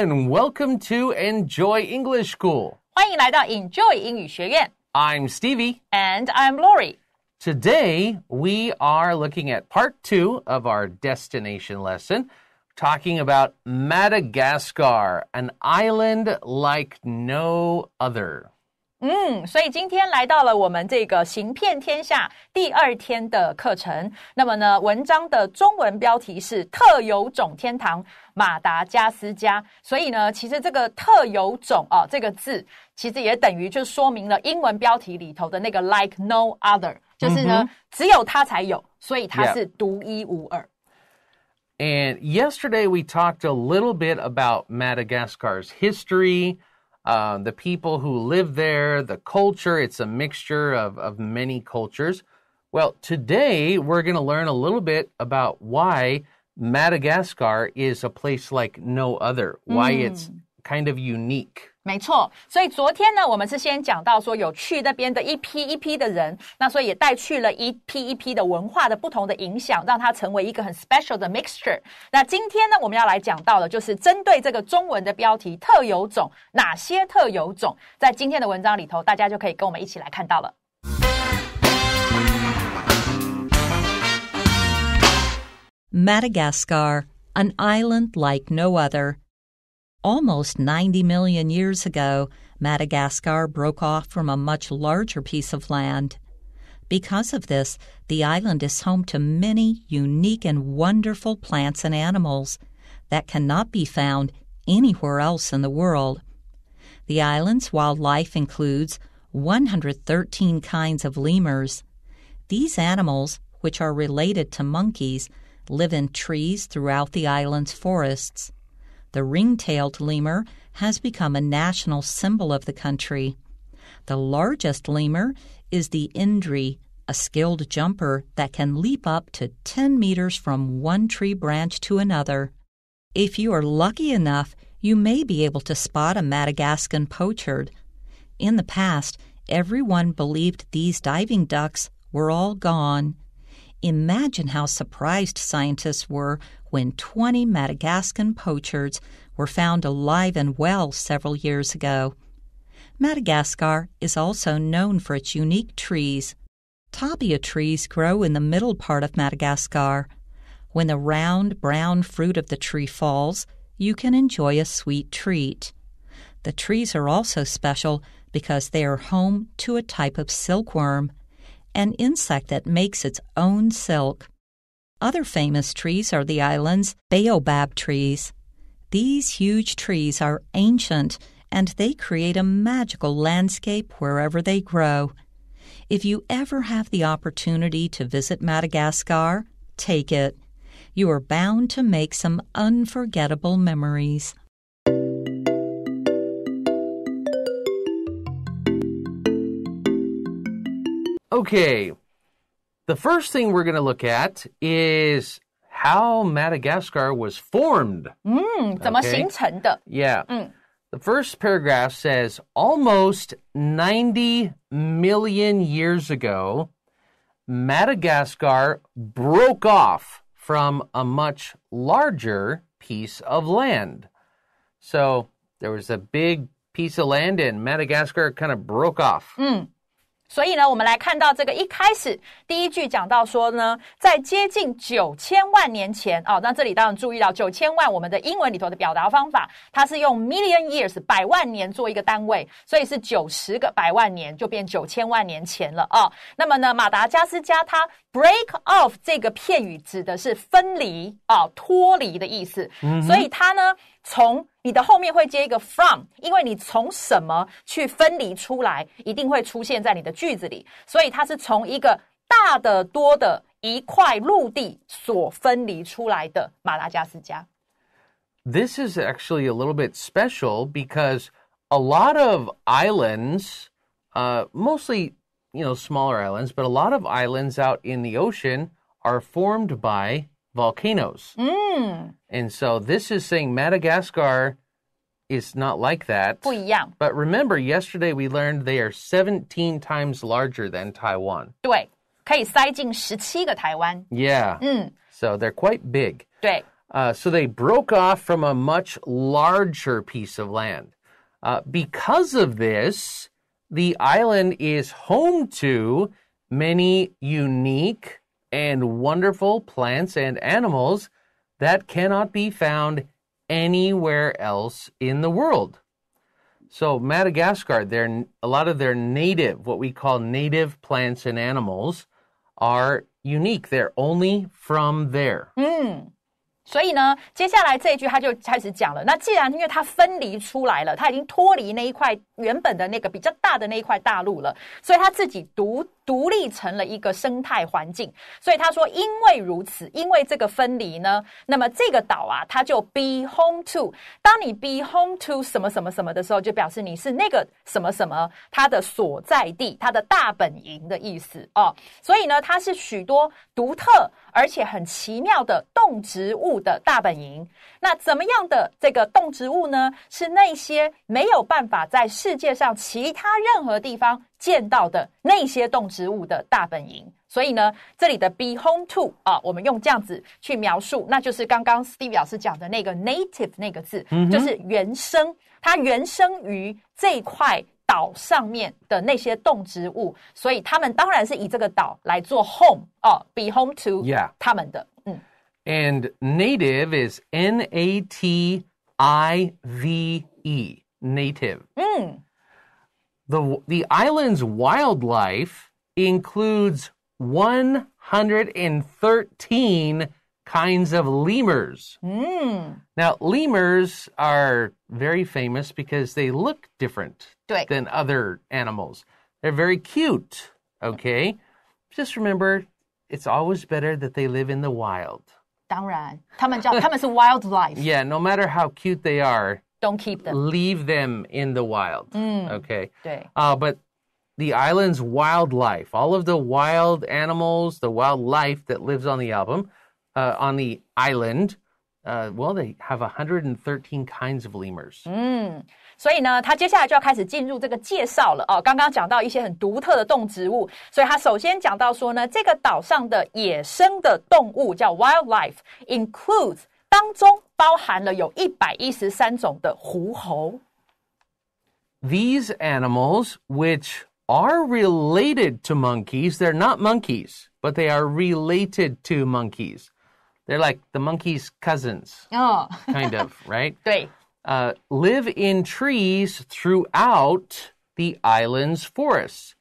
and welcome to Enjoy English School. 欢迎来到 Enjoy i am Stevie. And I'm Laurie. Today, we are looking at part two of our destination lesson, talking about Madagascar, an island like no other. 嗯，所以今天来到了我们这个行骗天下第二天的课程。那么呢，文章的中文标题是“特有种天堂”。马达加斯加。所以呢，其实这个特有种啊、哦、这个字，其实也等于就说明了英文标题里头的那个 like no other，就是呢、mm hmm. yesterday we talked a little bit about Madagascar's history, uh, the people who live there, the culture. It's a mixture of, of many cultures. Well, today we're going to learn a little bit about why Madagascar is a place like no other. Why it's kind of unique? 没错，所以昨天呢，我们是先讲到说有去那边的一批一批的人，那所以也带去了一批一批的文化的不同的影响，让它成为一个很 special 的 mixture. 那今天呢，我们要来讲到的，就是针对这个中文的标题特有种哪些特有种，在今天的文章里头，大家就可以跟我们一起来看到了。Madagascar, an island like no other. Almost 90 million years ago, Madagascar broke off from a much larger piece of land. Because of this, the island is home to many unique and wonderful plants and animals that cannot be found anywhere else in the world. The island's wildlife includes 113 kinds of lemurs. These animals, which are related to monkeys, live in trees throughout the island's forests. The ring-tailed lemur has become a national symbol of the country. The largest lemur is the Indri, a skilled jumper that can leap up to 10 meters from one tree branch to another. If you are lucky enough, you may be able to spot a Madagascan pochard. In the past, everyone believed these diving ducks were all gone. Imagine how surprised scientists were when 20 Madagascan poachers were found alive and well several years ago. Madagascar is also known for its unique trees. Tapia trees grow in the middle part of Madagascar. When the round, brown fruit of the tree falls, you can enjoy a sweet treat. The trees are also special because they are home to a type of silkworm an insect that makes its own silk. Other famous trees are the island's baobab trees. These huge trees are ancient and they create a magical landscape wherever they grow. If you ever have the opportunity to visit Madagascar, take it. You are bound to make some unforgettable memories. Okay, the first thing we're going to look at is how Madagascar was formed. 嗯，怎么形成的 mm, Yeah. Mm. The first paragraph says almost 90 million years ago, Madagascar broke off from a much larger piece of land. So there was a big piece of land, and Madagascar kind of broke off. 嗯 mm. 所以呢，我们来看到这个一开始第一句讲到说呢，在接近九千万年前哦，那这里当然注意到九千万，我们的英文里头的表达方法，它是用 million years 百万年做一个单位，所以是九十个百万年就变九千万年前了哦。那么呢，马达加斯加它 break off 这个片语指的是分离啊脱离的意思，所以它呢。从你的后面会接一个 from，因为你从什么去分离出来，一定会出现在你的句子里，所以它是从一个大的多的一块陆地所分离出来的马达加斯加。This is actually a little bit special because a lot of islands, uh, mostly you know smaller islands, but a lot of islands out in the ocean are formed by volcanoes. Mm. And so this is saying Madagascar is not like that. 不一样. Oh, but remember, yesterday we learned they are 17 times larger than Taiwan. 对,可以塞进17个台湾. Yeah. 嗯. So they're quite big. 对. Uh, so they broke off from a much larger piece of land. Uh, because of this, the island is home to many unique and wonderful plants and animals that cannot be found anywhere else in the world. So, Madagascar, their, a lot of their native, what we call native plants and animals, are unique. They're only from there. 嗯。所以呢，接下来这一句他就开始讲了。那既然因为它分离出来了，它已经脱离那一块原本的那个比较大的那一块大陆了，所以它自己独 hmm. 独立成了一个生态环境，所以他说，因为如此，因为这个分离呢，那么这个岛啊，它就 be home to。当你 be home to 什么什么什么的时候，就表示你是那个什么什么它的所在地，它的大本营的意思哦。所以呢，它是许多独特而且很奇妙的动植物的大本营。那怎么样的这个动植物呢？是那些没有办法在世界上其他任何地方。见到的那些动植物的大本营，所以呢，这里的 be home to 啊，我们用这样子去描述，那就是刚刚 Steve 老师讲的那个 native 那个字，就是原生，它原生于这块岛上面的那些动植物，所以他们当然是以这个岛来做 home 哦，be home to，yeah，他们的，嗯，and native is n a t i v e native，嗯。The, the island's wildlife includes 113 kinds of lemurs. Mm. Now, lemurs are very famous because they look different than other animals. They're very cute, okay? Just remember, it's always better that they live in the wild. 当然，他们叫他们是 Yeah. no matter how cute they are, don't keep them. Leave them in the wild. Mm, okay. Uh, but the island's wildlife, all of the wild animals, the wildlife that lives on the album, uh, on the island, uh, well, they have 113 kinds of lemurs. 嗯，所以呢，他接下来就要开始进入这个介绍了哦。刚刚讲到一些很独特的动植物，所以他首先讲到说呢，这个岛上的野生的动物叫 mm. wildlife，includes 当中包含了有一百一十三种的狐猴。These animals, which are related to monkeys, they're not monkeys, but they are related to monkeys. They're like the monkey's cousins. Oh. kind of, right? 对。Uh, live in trees throughout the island's forests.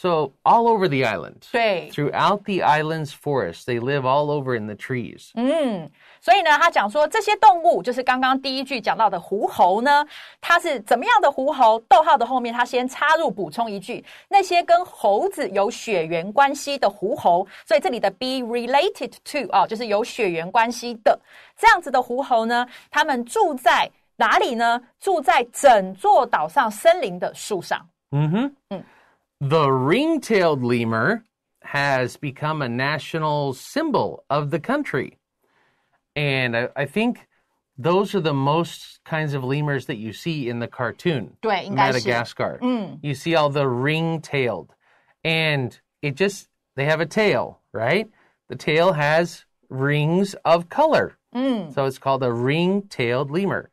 So all over the island, throughout the island's forest, they live all over in the trees。嗯，所以呢，他讲说这些动物就是刚刚第一句讲到的狐猴呢，它是怎么样的狐猴？逗号的后面他先插入补充一句，那些跟猴子有血缘关系的狐猴。所以这里的 be related to 啊、哦，就是有血缘关系的这样子的狐猴呢，他们住在哪里呢？住在整座岛上森林的树上。嗯哼，嗯。the ring tailed lemur has become a national symbol of the country. And I, I think those are the most kinds of lemurs that you see in the cartoon. 对，应该是。Madagascar. Mm. You see all the ring-tailed, and it just they have a tail, right? The tail has rings of color, mm. so it's called a ring-tailed lemur.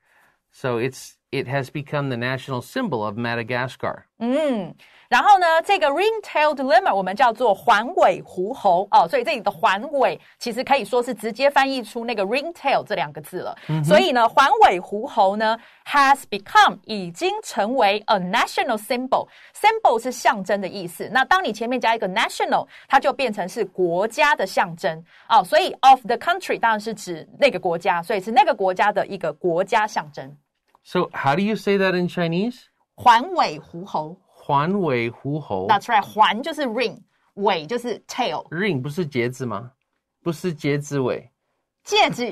So it's it has become the national symbol of Madagascar. 嗯，然后呢，这个 ring-tailed lemur 我们叫做环尾狐猴哦，所以这里的环尾其实可以说是直接翻译出那个 ring-tail 这两个字了。嗯、所以呢，环尾狐猴呢 has become 已经成为 a national symbol。symbol 是象征的意思，那当你前面加一个 national，它就变成是国家的象征哦。所以 of the country 当然是指那个国家，所以是那个国家的一个国家象征。so how do you say that in Chinese? 环尾狐猴。环尾狐猴。That's right. 环就是 ring，尾就是 tail。Ring 不是节子吗？不是节子尾。戒指。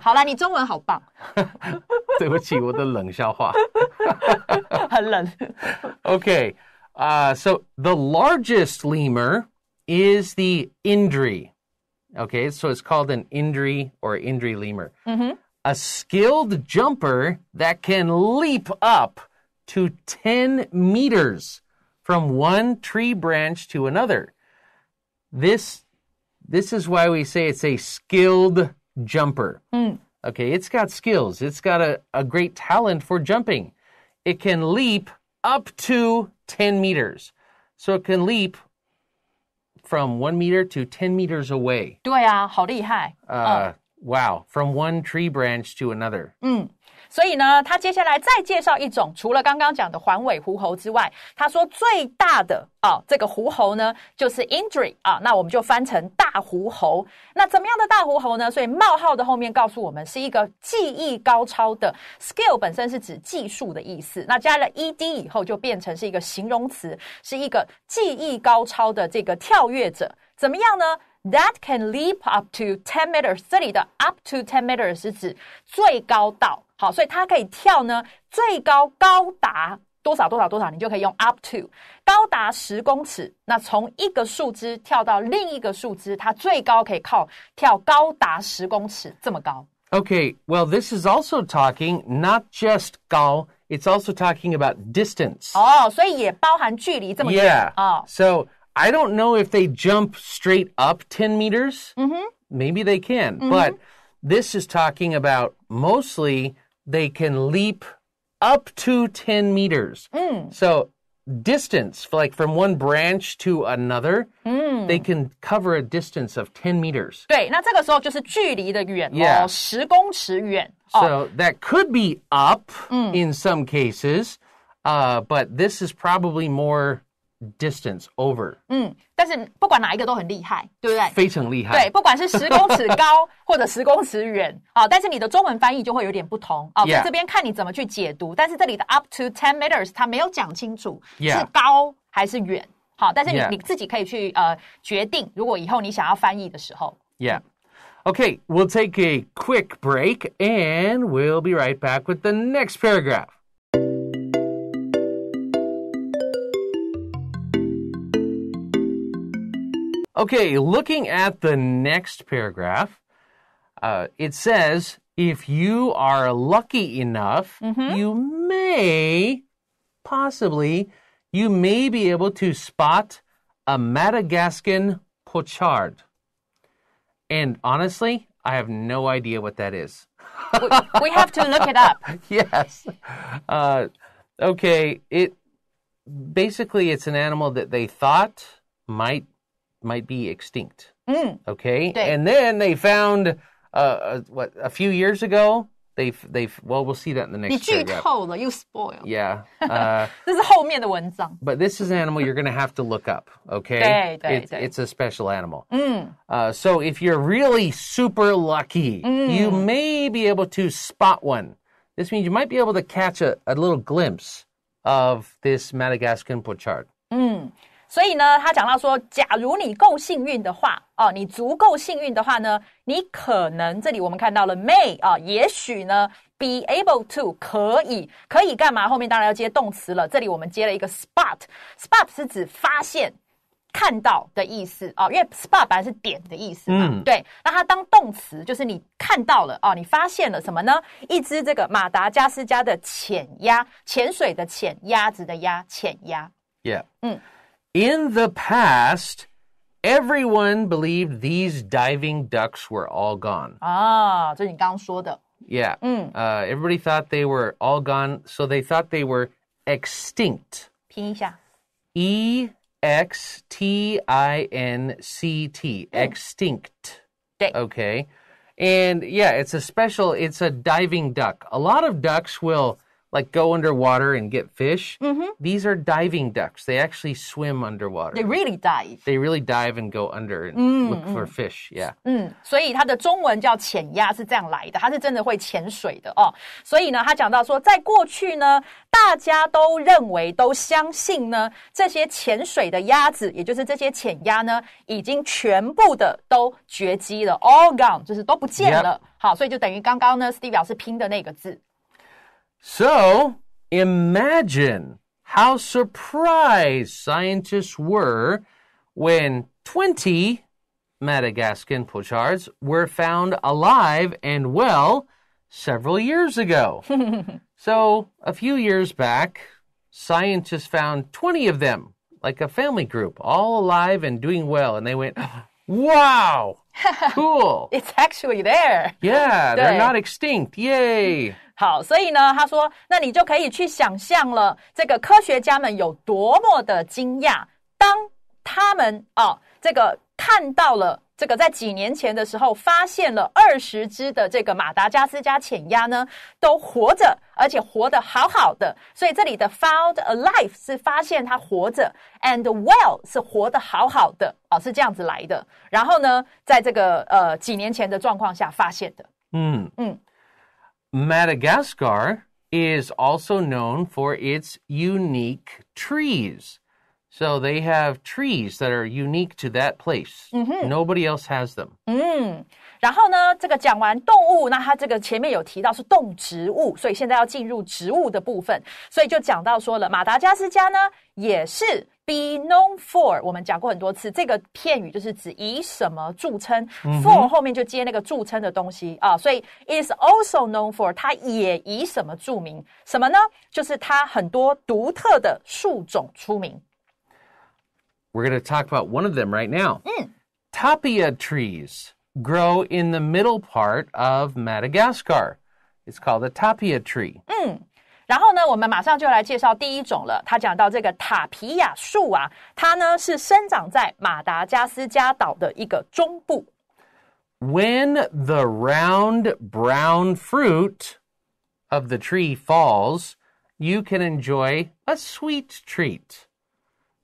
好了，你中文好棒。对不起，我的冷笑话。很冷。Okay. Uh, so the largest lemur is the Indri. Okay, so it's called an Indri or Indri lemur. Mm -hmm a skilled jumper that can leap up to 10 meters from one tree branch to another. This, this is why we say it's a skilled jumper. Mm. Okay, it's got skills, it's got a, a great talent for jumping. It can leap up to 10 meters. So it can leap from one meter to 10 meters away. 对啊,好厉害。Uh, Wow！从 one tree branch to another。嗯，所以呢，他接下来再介绍一种，除了刚刚讲的环尾狐猴之外，他说最大的啊，这个狐猴呢，就是 injury 啊。那我们就翻成大狐猴。那怎么样的大狐猴呢？所以冒号的后面告诉我们，是一个技艺高超的 skill，本身是指技术的意思。那加了 ed 以后，就变成是一个形容词，是一个技艺高超的这个跳跃者。怎么样呢？that can leap up to ten meters。这里的 up to ten meters 是指最高到，好，所以它可以跳呢，最高高达多少多少多少，你就可以用 up to，高达十公尺。那从一个树枝跳到另一个树枝，它最高可以靠跳高达十公尺这么高。Okay, well, this is also talking not just 高, also talking about distance. Oh, so 也包含距离这么远。Yeah. Oh. So I don't know if they jump straight up 10 meters. Mm-hmm. Maybe they can, mm-hmm. but this is talking about mostly they can leap up to 10 meters. Mm. So distance, like from one branch to another, mm. they can cover a distance of 10 meters. 对，那这个时候就是距离的远 that could be up mm. in some cases, uh, but this is probably more distance over。嗯，但是不管哪一个都很厉害，对不对？非常厉害。对，不管是十公尺高 或者十公尺远啊、哦，但是你的中文翻译就会有点不同啊。哦 yeah. 这边看你怎么去解读，但是这里的 up to ten meters 它没有讲清楚、yeah. 是高还是远。好，但是你、yeah. 你自己可以去呃决定，如果以后你想要翻译的时候。Yeah. Okay, we'll take a quick break and we'll be right back with the next paragraph. Okay, looking at the next paragraph, uh, it says if you are lucky enough, mm-hmm. you may possibly you may be able to spot a Madagascan pochard. And honestly, I have no idea what that is. we have to look it up. yes. Uh, okay. It basically it's an animal that they thought might might be extinct. Mm. Okay, Dang. and then they found uh, uh what a few years ago they've they've well we'll see that in the next 你剧透了, you spoil yeah uh, 这是后面的文章 but this is an animal you're gonna have to look up okay 对,对, it, 对. it's a special animal mm. uh, so if you're really super lucky mm. you may be able to spot one this means you might be able to catch a, a little glimpse of this Madagascan pochard mm. 所以呢，他讲到说，假如你够幸运的话，哦，你足够幸运的话呢，你可能这里我们看到了 may 啊，也许呢 be able to 可以可以干嘛？后面当然要接动词了。这里我们接了一个 spot，spot 是指发现看到的意思啊，因为 spot 本来是点的意思嘛，对。那它当动词就是你看到了啊，你发现了什么呢？一只这个马达加斯加的浅鸭，潜水的浅鸭子的鸭，浅鸭。Yeah，嗯。In the past, everyone believed these diving ducks were all gone. Ah, yeah. Uh, everybody thought they were all gone, so they thought they were extinct. E X T I N C T. I N C T, extinct. Okay. And yeah, it's a special, it's a diving duck. A lot of ducks will like go underwater and get fish. Mm-hmm. These are diving ducks. They actually swim underwater. They really dive. They really dive and go under and mm, look mm. for fish. Yeah. 嗯，所以它的中文叫潜鸭是这样来的，它是真的会潜水的哦。所以呢，他讲到说，在过去呢，大家都认为都相信呢，这些潜水的鸭子，也就是这些潜鸭呢，已经全部的都绝迹了，all mm. gone，就是都不见了。Yep. 好，所以就等于刚刚呢，Steve 老师拼的那个字。so imagine how surprised scientists were when 20 Madagascan pochards were found alive and well several years ago. so, a few years back, scientists found 20 of them, like a family group, all alive and doing well. And they went, wow, cool. it's actually there. Yeah, they're not extinct. Yay. 好，所以呢，他说，那你就可以去想象了，这个科学家们有多么的惊讶，当他们啊，这个看到了这个在几年前的时候发现了二十只的这个马达加斯加潜鸭呢，都活着，而且活得好好的。所以这里的 found alive 是发现它活着，and well 是活得好好的，啊，是这样子来的。然后呢，在这个呃几年前的状况下发现的。嗯嗯。Madagascar is also known for its unique trees. So they have trees that are unique to that place. Mm-hmm. Nobody else has them. 嗯，然后呢，这个讲完动物，那它这个前面有提到是动植物，所以现在要进入植物的部分，所以就讲到说了，马达加斯加呢也是 mm be known for，我们讲过很多次，这个片语就是指以什么著称、嗯、，for 后面就接那个著称的东西啊，所以 is also known for，它也以什么著名？什么呢？就是它很多独特的树种出名。We're going to talk about one of them right now. 嗯，tapia mm. trees grow in the middle part of Madagascar. It's called a tapia tree. 嗯。Mm. 然后呢，我们马上就来介绍第一种了。他讲到这个塔皮亚树啊，它呢是生长在马达加斯加岛的一个中部。When the round brown fruit of the tree falls, you can enjoy a sweet treat.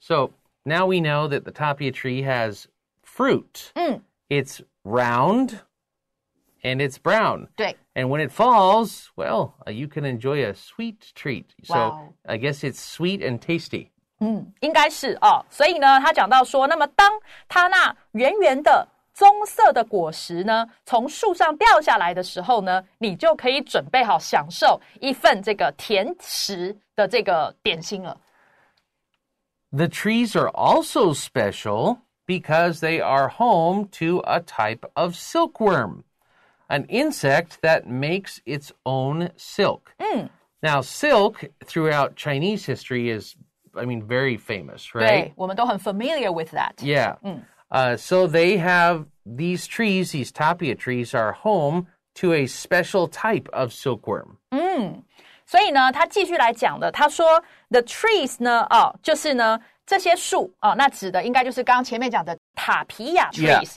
So now we know that the tapia tree has fruit. Mm. It's round and it's brown. 对 and when it falls, well, uh, you can enjoy a sweet treat. So I guess it's sweet and tasty. 嗯，应该是哦。所以呢，他讲到说，那么当他那圆圆的棕色的果实呢，从树上掉下来的时候呢，你就可以准备好享受一份这个甜食的这个点心了。The trees are also special because they are home to a type of silkworm an insect that makes its own silk. Mm. Now, silk throughout Chinese history is, I mean, very famous, right? 对，我们都很 familiar with that. Yeah. Mm. Uh, so they have these trees, these tapia trees, are home to a special type of silkworm. 嗯，所以呢，他继续来讲的，他说 hmm. the trees 呢，啊、哦，就是呢这些树啊、哦，那指的应该就是刚刚前面讲的塔皮亚 trees。Yeah.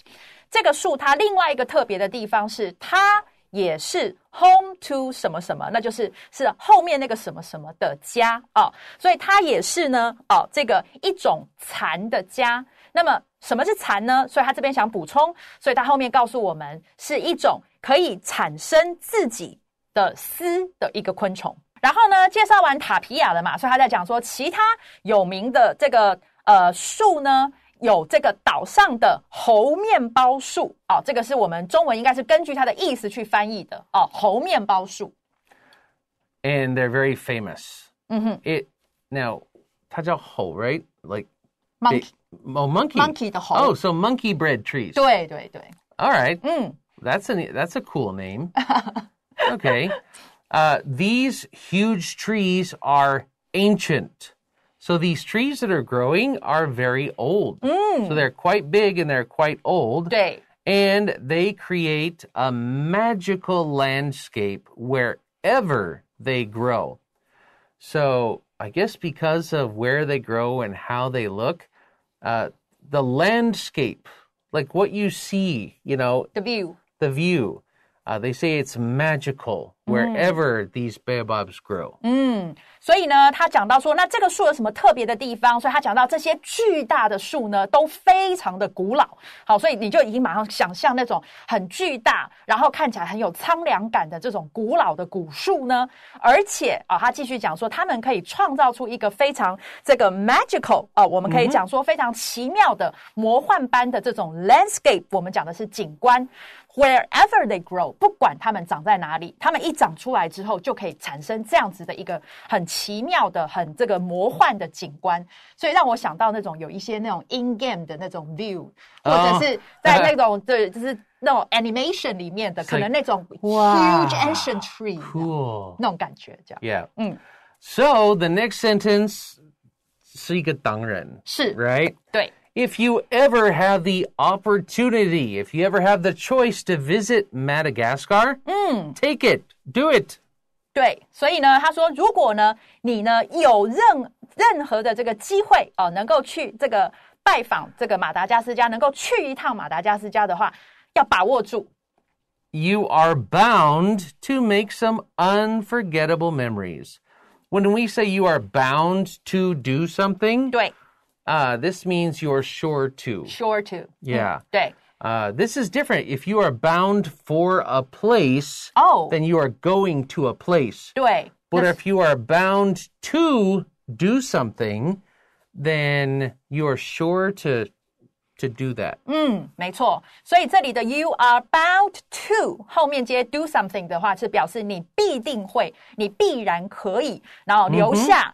这个树它另外一个特别的地方是，它也是 home to 什么什么，那就是是后面那个什么什么的家啊，所以它也是呢哦，这个一种蚕的家。那么什么是蚕呢？所以它这边想补充，所以它后面告诉我们是一种可以产生自己的丝的一个昆虫。然后呢，介绍完塔皮亚了嘛，所以他在讲说其他有名的这个呃树呢。有这个岛上的猴面包树哦，这个是我们中文应该是根据它的意思去翻译的哦，猴面包树。And they're very famous. Mm-hmm. It now 它叫猴，right? Like monkey. They, oh, monkey. Monkey 的猴。Oh, so monkey bread trees. 对对对。All right. 嗯。That's mm. a that's a cool name. okay. Uh, these huge trees are ancient. So these trees that are growing are very old. Mm. So they're quite big and they're quite old. Day. And they create a magical landscape wherever they grow. So I guess because of where they grow and how they look, uh, the landscape, like what you see, you know, the view. The view. Uh, they say it's magical. Wherever these baobabs grow，嗯，所以呢，他讲到说，那这个树有什么特别的地方？所以他讲到这些巨大的树呢，都非常的古老。好，所以你就已经马上想象那种很巨大，然后看起来很有苍凉感的这种古老的古树呢。而且啊，他继续讲说，他们可以创造出一个非常这个 magical 啊，我们可以讲说非常奇妙的魔幻般的这种 landscape。我们讲的是景观，wherever they grow，不管它们长在哪里，他们一。长出来之后，就可以产生这样子的一个很奇妙的、很这个魔幻的景观。所以让我想到那种有一些那种 in game 的那种 view，或者是在那种对，就是那种 animation 里面的，可能那种 huge ancient tree，那种感觉这样。Yeah，嗯。So the next sentence 是一个当然，是 right 对。If you ever have the opportunity, if you ever have the choice to visit Madagascar, hmm. take it, do it. 对，所以呢，他说，如果呢，你呢有任任何的这个机会哦、呃，能够去这个拜访这个马达加斯加，能够去一趟马达加斯加的话，要把握住。You are bound to make some unforgettable memories. When we say you are bound to do something, 对。Ah, this means you're sure to. Sure to. Yeah. 嗯、对。Uh, mm-hmm. ah, this is different. If you are bound for a place, oh. then you are going to a place. But if you are bound to do something, then you are sure to to do that. 嗯，没错。所以这里的 mm, you are bound to 后面接 do something 的话，是表示你必定会，你必然可以，然后留下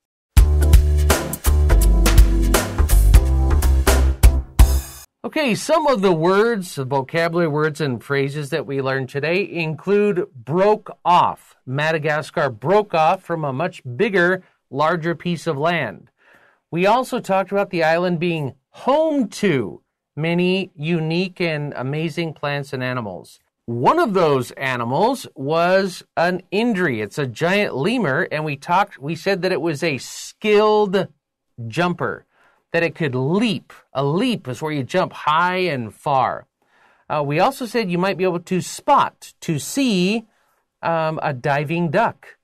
Okay, some of the words, the vocabulary words, and phrases that we learned today include broke off. Madagascar broke off from a much bigger, larger piece of land. We also talked about the island being home to many unique and amazing plants and animals. One of those animals was an indri. It's a giant lemur, and we talked, we said that it was a skilled jumper that it could leap. A leap is where you jump high and far. Uh, we also said you might be able to spot, to see um, a diving duck.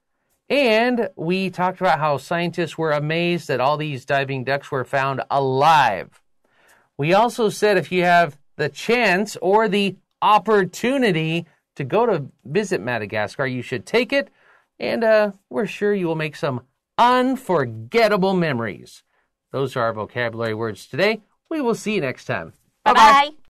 And we talked about how scientists were amazed that all these diving ducks were found alive. We also said if you have the chance or the opportunity to go to visit Madagascar, you should take it. And uh, we're sure you will make some unforgettable memories. Those are our vocabulary words today. We will see you next time. Bye-bye. Bye bye